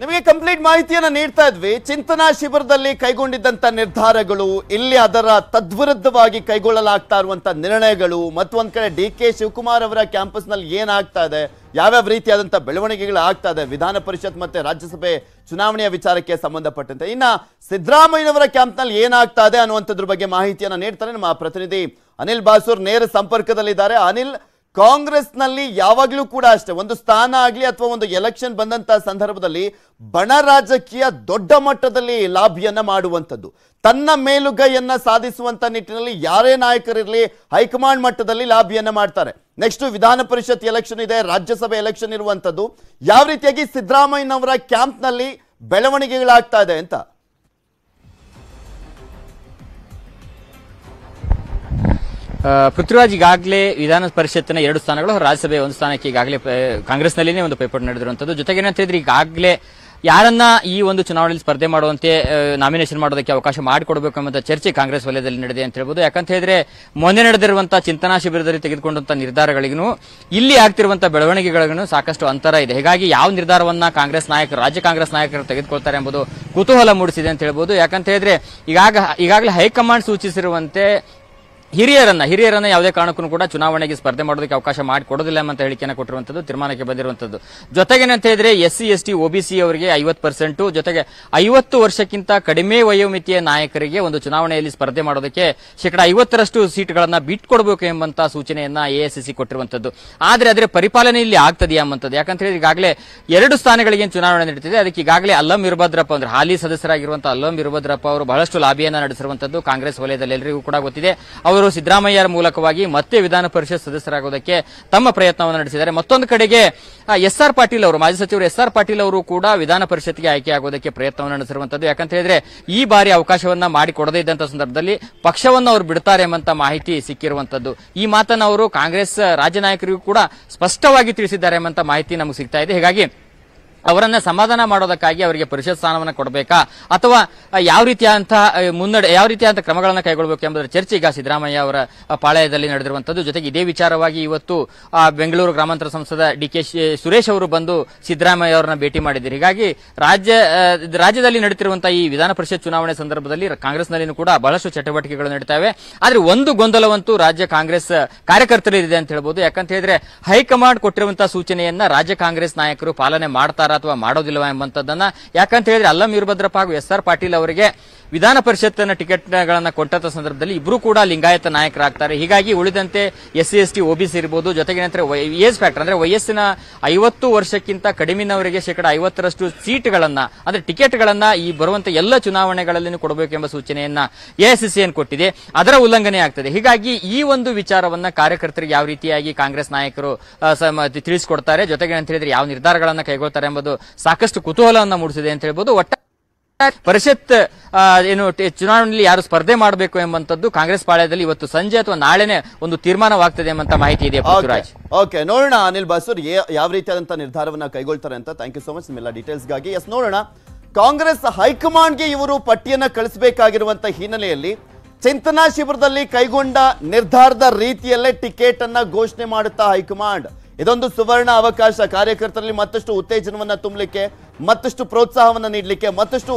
ನಿಮಗೆ ಕಂಪ್ಲೀಟ್ ಮಾಹಿತಿಯನ್ನು ನೀಡ್ತಾ ಇದ್ವಿ ಚಿಂತನಾ ಶಿಬಿರದಲ್ಲಿ ಕೈಗೊಂಡಿದ್ದಂಥ ನಿರ್ಧಾರಗಳು ಇಲ್ಲಿ ಅದರ ತದ್ವಿರುದ್ಧವಾಗಿ ಕೈಗೊಳ್ಳಲಾಗ್ತಾ ಇರುವಂಥ ನಿರ್ಣಯಗಳು ಮತ್ತೊಂದು ಕಡೆ ಡಿ ಕೆ ಶಿವಕುಮಾರ್ ಅವರ ಕ್ಯಾಂಪಸ್ನಲ್ಲಿ ಏನಾಗ್ತಾ ಇದೆ ಯಾವ್ಯಾವ ರೀತಿಯಾದಂಥ ಬೆಳವಣಿಗೆಗಳು ಆಗ್ತಾ ಇದೆ ವಿಧಾನ ಪರಿಷತ್ ಮತ್ತೆ ರಾಜ್ಯಸಭೆ ಚುನಾವಣೆಯ ವಿಚಾರಕ್ಕೆ ಸಂಬಂಧಪಟ್ಟಂತೆ ಇನ್ನು ಸಿದ್ದರಾಮಯ್ಯನವರ ನಲ್ಲಿ ಏನಾಗ್ತಾ ಇದೆ ಅನ್ನುವಂಥದ್ರ ಬಗ್ಗೆ ಮಾಹಿತಿಯನ್ನು ನೀಡ್ತಾರೆ ನಮ್ಮ ಪ್ರತಿನಿಧಿ ಅನಿಲ್ ಬಾಸೂರ್ ನೇರ ಸಂಪರ್ಕದಲ್ಲಿದ್ದಾರೆ ಅನಿಲ್ ಕಾಂಗ್ರೆಸ್ನಲ್ಲಿ ಯಾವಾಗಲೂ ಕೂಡ ಅಷ್ಟೇ ಒಂದು ಸ್ಥಾನ ಆಗಲಿ ಅಥವಾ ಒಂದು ಎಲೆಕ್ಷನ್ ಬಂದಂತಹ ಸಂದರ್ಭದಲ್ಲಿ ಬಣ ರಾಜಕೀಯ ದೊಡ್ಡ ಮಟ್ಟದಲ್ಲಿ ಲಾಭಿಯನ್ನ ಮಾಡುವಂಥದ್ದು ತನ್ನ ಮೇಲುಗೈಯನ್ನ ಸಾಧಿಸುವಂತ ನಿಟ್ಟಿನಲ್ಲಿ ಯಾರೇ ನಾಯಕರಿರಲಿ ಹೈಕಮಾಂಡ್ ಮಟ್ಟದಲ್ಲಿ ಲಾಭಿಯನ್ನ ಮಾಡ್ತಾರೆ ನೆಕ್ಸ್ಟ್ ವಿಧಾನ ಪರಿಷತ್ ಎಲೆಕ್ಷನ್ ಇದೆ ರಾಜ್ಯಸಭೆ ಎಲೆಕ್ಷನ್ ಇರುವಂಥದ್ದು ಯಾವ ರೀತಿಯಾಗಿ ಸಿದ್ದರಾಮಯ್ಯನವರ ಕ್ಯಾಂಪ್ನಲ್ಲಿ ಬೆಳವಣಿಗೆಗಳಾಗ್ತಾ ಇದೆ ಅಂತ ಪೃಥ್ವಿರಾಜ್ ಈಗಾಗಲೇ ವಿಧಾನ ಪರಿಷತ್ತಿನ ಎರಡು ಸ್ಥಾನಗಳು ರಾಜ್ಯಸಭೆ ಒಂದು ಸ್ಥಾನಕ್ಕೆ ಈಗಾಗಲೇ ಕಾಂಗ್ರೆಸ್ನಲ್ಲಿನೇ ಒಂದು ಪೇಪರ್ ನಡೆದಿರುವಂತದ್ದು ಜೊತೆಗೆ ಏನಂತ ಹೇಳಿದ್ರೆ ಈಗಾಗಲೇ ಯಾರನ್ನ ಈ ಒಂದು ಚುನಾವಣೆಯಲ್ಲಿ ಸ್ಪರ್ಧೆ ಮಾಡುವಂತೆ ನಾಮಿನೇಷನ್ ಮಾಡೋದಕ್ಕೆ ಅವಕಾಶ ಮಾಡಿಕೊಡಬೇಕು ಎಂಬ ಚರ್ಚೆ ಕಾಂಗ್ರೆಸ್ ವಲಯದಲ್ಲಿ ನಡೆದಿದೆ ಅಂತ ಹೇಳ್ಬೋದು ಯಾಕಂತ ಹೇಳಿದ್ರೆ ಮೊನ್ನೆ ನಡೆದಿರುವಂತಹ ಚಿಂತನಾ ಶಿಬಿರದಲ್ಲಿ ತೆಗೆದುಕೊಂಡಂತಹ ನಿರ್ಧಾರಗಳಿಗೂ ಇಲ್ಲಿ ಆಗ್ತಿರುವಂತಹ ಬೆಳವಣಿಗೆಗಳಿಗೂ ಸಾಕಷ್ಟು ಅಂತರ ಇದೆ ಹೀಗಾಗಿ ಯಾವ ನಿರ್ಧಾರವನ್ನ ಕಾಂಗ್ರೆಸ್ ನಾಯಕರು ರಾಜ್ಯ ಕಾಂಗ್ರೆಸ್ ನಾಯಕರು ತೆಗೆದುಕೊಳ್ತಾರೆ ಎಂಬುದು ಕುತೂಹಲ ಮೂಡಿಸಿದೆ ಅಂತ ಹೇಳ್ಬೋದು ಯಾಕಂತ ಹೇಳಿದ್ರೆ ಈಗಾಗ ಈಗಾಗಲೇ ಹೈಕಮಾಂಡ್ ಸೂಚಿಸಿರುವಂತೆ ಹಿರಿಯರನ್ನ ಹಿರಿಯರನ್ನ ಯಾವುದೇ ಕಾರಣಕ್ಕೂ ಕೂಡ ಚುನಾವಣೆಗೆ ಸ್ಪರ್ಧೆ ಮಾಡೋದಕ್ಕೆ ಅವಕಾಶ ಮಾಡಿಕೊಡೋದಿಲ್ಲ ಅಂತ ಹೇಳಿಕೆಯನ್ನು ಕೊಟ್ಟಿರುವಂತದ್ದು ತೀರ್ಮಾನಕ್ಕೆ ಬಂದಿರುವಂತದ್ದು ಜೊತೆಗೇನಂತ ಹೇಳಿದ್ರೆ S C S T OBC ಅವರಿಗೆ ಐವತ್ತು ಪರ್ಸೆಂಟ್ ಜೊತೆಗೆ ಐವತ್ತು ವರ್ಷಕ್ಕಿಂತ ಕಡಿಮೆ ವಯೋಮಿತಿಯ ನಾಯಕರಿಗೆ ಒಂದು ಚುನಾವಣೆಯಲ್ಲಿ ಸ್ಪರ್ಧೆ ಮಾಡೋದಕ್ಕೆ ಶೇಕಡ ಐವತ್ತರಷ್ಟು ಸೀಟ್ಗಳನ್ನ ಬಿಟ್ಕೊಡಬೇಕು ಎಂಬಂತ ಸೂಚನೆಯನ್ನ ಸಿ ಕೊಟ್ಟಿರುವಂತದ್ದು ಆದರೆ ಅದರ ಪರಿಪಾಲನೆ ಇಲ್ಲಿ ಆಗ್ತದೆಯಾ ಅಂತದ್ದು ಯಾಕಂತ ಹೇಳಿದ್ರೆ ಈಗಾಗಲೇ ಎರಡು ಸ್ಥಾನಗಳಿಗೆ ಚುನಾವಣೆ ನಡೀತಿದೆ ಅದಕ್ಕೆ ಈಗಾಗಲೇ ಅಲ್ಲಂ ಇರಭದ್ರಪ್ಪ ಅಂದ್ರೆ ಹಾಲಿ ಸದಸ್ಯರಾಗಿರುವಂತಹ ಅಲ್ಲಂ ಇರಭದ್ರಪ್ಪ ಅವರು ಬಹಳಷ್ಟು ಲಾಬಿಯನ್ನ ನಡೆಸಿರುವಂತದ್ದು ಕಾಂಗ್ರೆಸ್ ವಲಯದಲ್ಲಿ ಎಲ್ಲರಿಗೂ ಕೂಡ ಗೊತ್ತಿದೆ ಅವರು ಅವರು ಸಿದ್ದರಾಮಯ್ಯರ ಮೂಲಕವಾಗಿ ಮತ್ತೆ ವಿಧಾನ ಪರಿಷತ್ ಸದಸ್ಯರಾಗೋದಕ್ಕೆ ತಮ್ಮ ಪ್ರಯತ್ನವನ್ನು ನಡೆಸಿದ್ದಾರೆ ಮತ್ತೊಂದು ಕಡೆಗೆ ಎಸ್ ಆರ್ ಪಾಟೀಲ್ ಅವರು ಮಾಜಿ ಸಚಿವರು ಎಸ್ ಆರ್ ಪಾಟೀಲ್ ಅವರು ಕೂಡ ವಿಧಾನ ಪರಿಷತ್ಗೆ ಆಯ್ಕೆಯಾಗೋದಕ್ಕೆ ಪ್ರಯತ್ನವನ್ನು ನಡೆಸಿರುವಂತದ್ದು ಯಾಕಂತ ಹೇಳಿದ್ರೆ ಈ ಬಾರಿ ಅವಕಾಶವನ್ನ ಮಾಡಿಕೊಡದೇ ಇದ್ದಂತಹ ಸಂದರ್ಭದಲ್ಲಿ ಪಕ್ಷವನ್ನು ಅವರು ಬಿಡ್ತಾರೆ ಎಂಬಂತ ಮಾಹಿತಿ ಸಿಕ್ಕಿರುವಂತದ್ದು ಈ ಮಾತನ್ನು ಅವರು ಕಾಂಗ್ರೆಸ್ ರಾಜ್ಯ ನಾಯಕರಿಗೂ ಕೂಡ ಸ್ಪಷ್ಟವಾಗಿ ತಿಳಿಸಿದ್ದಾರೆ ಎಂಬಂತ ಮಾಹಿತಿ ನಮಗೆ ಸಿಗ್ತಾ ಇದೆ ಹೀಗಾಗಿ ಅವರನ್ನ ಸಮಾಧಾನ ಮಾಡೋದಕ್ಕಾಗಿ ಅವರಿಗೆ ಪರಿಷತ್ ಸ್ಥಾನವನ್ನು ಕೊಡಬೇಕಾ ಅಥವಾ ಯಾವ ರೀತಿಯಾದಂತಹ ಮುನ್ನಡೆ ಯಾವ ರೀತಿಯಾದ ಕ್ರಮಗಳನ್ನು ಕೈಗೊಳ್ಳಬೇಕು ಎಂಬುದರ ಚರ್ಚೆ ಈಗ ಸಿದ್ದರಾಮಯ್ಯ ಅವರ ಪಾಳಯದಲ್ಲಿ ನಡೆದಿರುವಂತದ್ದು ಜೊತೆಗೆ ಇದೇ ವಿಚಾರವಾಗಿ ಇವತ್ತು ಬೆಂಗಳೂರು ಗ್ರಾಮಾಂತರ ಸಂಸದ ಡಿ ಕೆ ಸುರೇಶ್ ಅವರು ಬಂದು ಸಿದ್ದರಾಮಯ್ಯ ಅವರನ್ನ ಭೇಟಿ ಮಾಡಿದ್ದಾರೆ ಹೀಗಾಗಿ ರಾಜ್ಯ ರಾಜ್ಯದಲ್ಲಿ ನಡೆದಿರುವಂತಹ ಈ ವಿಧಾನ ಪರಿಷತ್ ಚುನಾವಣೆ ಸಂದರ್ಭದಲ್ಲಿ ಕಾಂಗ್ರೆಸ್ನಲ್ಲಿನೂ ಕೂಡ ಬಹಳಷ್ಟು ಚಟುವಟಿಕೆಗಳು ನಡೀತಾವೆ ಆದರೆ ಒಂದು ಗೊಂದಲವಂತೂ ರಾಜ್ಯ ಕಾಂಗ್ರೆಸ್ ಕಾರ್ಯಕರ್ತರಿದೆ ಅಂತ ಹೇಳ್ಬೋದು ಯಾಕಂತ ಹೇಳಿದ್ರೆ ಹೈಕಮಾಂಡ್ ಕೊಟ್ಟಿರುವಂತಹ ಸೂಚನೆಯನ್ನ ರಾಜ್ಯ ಕಾಂಗ್ರೆಸ್ ನಾಯಕರು ಪಾಲನೆ ಮಾಡ್ತಾರೆ ಅಥವಾ ಮಾಡೋದಿಲ್ಲವಾ ಎಂಬಂತದ್ದನ್ನ ಯಾಕಂತ ಹೇಳಿದ್ರೆ ಅಲ್ಲಂ ವೀರಭದ್ರಪ್ಪ ಹಾಗೂ ಎಸ್ ಆರ್ ಪಾಟೀಲ್ ಅವರಿಗೆ ವಿಧಾನ ಪರಿಷತ್ನ ಟಿಕೆಟ್ಗಳನ್ನು ಕೊಟ್ಟಂತ ಸಂದರ್ಭದಲ್ಲಿ ಇಬ್ಬರು ಕೂಡ ಲಿಂಗಾಯತ ನಾಯಕರಾಗ್ತಾರೆ ಹೀಗಾಗಿ ಉಳಿದಂತೆ S C S T OBC ಇರಬಹುದು ಜೊತೆಗೆ ನಂತರ ಏಜ್ ಫ್ಯಾಕ್ಟರ್ ಅಂದ್ರೆ ವಯಸ್ಸಿನ ಐವತ್ತು ವರ್ಷಕ್ಕಿಂತ ಕಡಿಮೆನವರಿಗೆ ಶೇಕಡ ಐವತ್ತರಷ್ಟು ಸೀಟ್ಗಳನ್ನ ಅಂದ್ರೆ ಟಿಕೆಟ್ಗಳನ್ನ ಈ ಬರುವಂತ ಎಲ್ಲ ಚುನಾವಣೆಗಳಲ್ಲಿ ಕೊಡಬೇಕೆಂಬ ಸೂಚನೆಯನ್ನ ಏನ್ ಕೊಟ್ಟಿದೆ ಅದರ ಉಲ್ಲಂಘನೆ ಆಗ್ತದೆ ಹೀಗಾಗಿ ಈ ಒಂದು ವಿಚಾರವನ್ನ ಕಾರ್ಯಕರ್ತರಿಗೆ ಯಾವ ರೀತಿಯಾಗಿ ಕಾಂಗ್ರೆಸ್ ನಾಯಕರು ತಿಳಿಸಿಕೊಡ್ತಾರೆ ಜೊತೆಗೆ ಅಂತ ಹೇಳಿದ್ರೆ ಯಾವ ನಿರ್ಧಾರಗಳನ್ನು ಕೈಗೊಳ್ತಾರೆ ಎಂಬುದು ಸಾಕಷ್ಟು ಕುತೂಹಲವನ್ನು ಮೂಡಿಸಿದೆ ಅಂತ ಹೇಳ್ಬೋದು ಒಟ್ಟು ಪರಿಷತ್ ಏನು ಚುನಾವಣೆಯಲ್ಲಿ ಯಾರು ಸ್ಪರ್ಧೆ ಮಾಡಬೇಕು ಎಂಬಂತದ್ದು ಕಾಂಗ್ರೆಸ್ ಪಾಳ್ಯದಲ್ಲಿ ಇವತ್ತು ಸಂಜೆ ಅಥವಾ ನಾಳೆನೆ ಒಂದು ತೀರ್ಮಾನವಾಗ್ತದೆ ಎಂಬಂತ ಮಾಹಿತಿ ಇದೆ ಓಕೆ ನೋಡೋಣ ಅನಿಲ್ ಬಾಸೂರ್ ಯಾವ ರೀತಿಯಾದಂತಹ ನಿರ್ಧಾರವನ್ನ ಕೈಗೊಳ್ತಾರೆ ಅಂತ ಥ್ಯಾಂಕ್ ಯು ಸೋ ಮಚ್ ನಿಮ್ಮೆಲ್ಲ ಡೀಟೇಲ್ಸ್ಗಾಗಿ ಎಸ್ ನೋಡೋಣ ಕಾಂಗ್ರೆಸ್ ಹೈಕಮಾಂಡ್ಗೆ ಇವರು ಪಟ್ಟಿಯನ್ನ ಕಳಿಸಬೇಕಾಗಿರುವಂತಹ ಹಿನ್ನೆಲೆಯಲ್ಲಿ ಚಿಂತನಾ ಶಿಬಿರದಲ್ಲಿ ಕೈಗೊಂಡ ನಿರ್ಧಾರದ ರೀತಿಯಲ್ಲೇ ಟಿಕೆಟ್ ಅನ್ನ ಘೋಷಣೆ ಮಾಡುತ್ತಾ ಹೈಕಮಾಂಡ್ ಇದೊಂದು ಸುವರ್ಣ ಅವಕಾಶ ಕಾರ್ಯಕರ್ತರಲ್ಲಿ ಮತ್ತಷ್ಟು ಉತ್ತೇಜನವನ್ನ ತುಂಬಲಿಕ್ಕೆ ಮತ್ತಷ್ಟು ಪ್ರೋತ್ಸಾಹವನ್ನು ನೀಡಲಿಕ್ಕೆ ಮತ್ತಷ್ಟು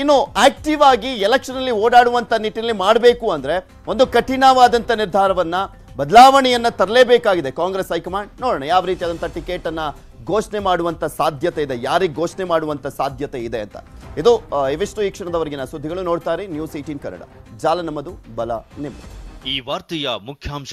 ಇನ್ನು ಆಕ್ಟಿವ್ ಆಗಿ ಎಲೆಕ್ಷನಲ್ಲಿ ಓಡಾಡುವಂಥ ನಿಟ್ಟಿನಲ್ಲಿ ಮಾಡಬೇಕು ಅಂದ್ರೆ ಒಂದು ಕಠಿಣವಾದಂಥ ನಿರ್ಧಾರವನ್ನ ಬದಲಾವಣೆಯನ್ನ ತರಲೇಬೇಕಾಗಿದೆ ಕಾಂಗ್ರೆಸ್ ಹೈಕಮಾಂಡ್ ನೋಡೋಣ ಯಾವ ಟಿಕೆಟ್ ಅನ್ನ ಘೋಷಣೆ ಮಾಡುವಂಥ ಸಾಧ್ಯತೆ ಇದೆ ಯಾರಿಗೆ ಘೋಷಣೆ ಮಾಡುವಂಥ ಸಾಧ್ಯತೆ ಇದೆ ಅಂತ ಇದು ಇವಿಷ್ಟು ಈ ಕ್ಷಣದವರೆಗಿನ ಸುದ್ದಿಗಳು ನೋಡ್ತಾರೆ ನ್ಯೂಸ್ ಏಟೀನ್ ಕನ್ನಡ ಜಾಲ ನಮ್ಮದು ಬಲ ನಿಮ್ಮ ಈ ವಾರ್ತೆಯ ಮುಖ್ಯಾಂಶ